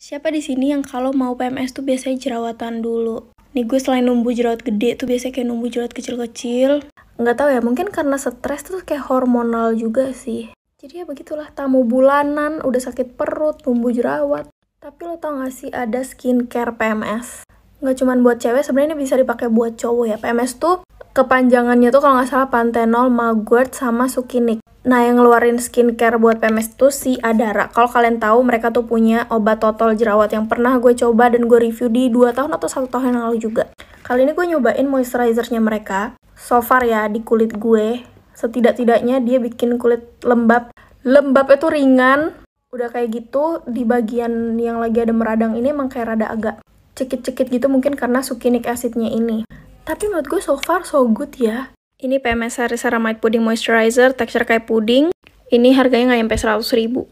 Siapa di sini yang kalau mau PMS tuh biasanya jerawatan dulu? Nih gue selain numbuh jerawat gede tuh biasanya kayak numbuh jerawat kecil-kecil. Nggak tahu ya, mungkin karena stres tuh kayak hormonal juga sih. Jadi ya begitulah, tamu bulanan, udah sakit perut, numbuh jerawat. Tapi lo tau gak sih ada skincare PMS? Nggak cuma buat cewek, sebenarnya bisa dipakai buat cowok ya. PMS tuh kepanjangannya tuh kalau nggak salah Pantenol, Magwort, sama Sukinik. Nah, yang ngeluarin skincare buat PMS itu si Adara. Kalau kalian tahu, mereka tuh punya obat total jerawat yang pernah gue coba dan gue review di 2 tahun atau 1 tahun yang lalu juga. Kali ini gue nyobain moisturizernya mereka. So far ya, di kulit gue, setidak-tidaknya dia bikin kulit lembab. Lembab itu ringan. Udah kayak gitu, di bagian yang lagi ada meradang ini emang kayak rada agak cekit-cekit gitu mungkin karena sukinic acidnya ini. Tapi menurut gue so far so good ya ini PMS Hari Ceramite Pudding Moisturizer, tekstur kayak puding. Ini harganya nggak sampai 100 ribu.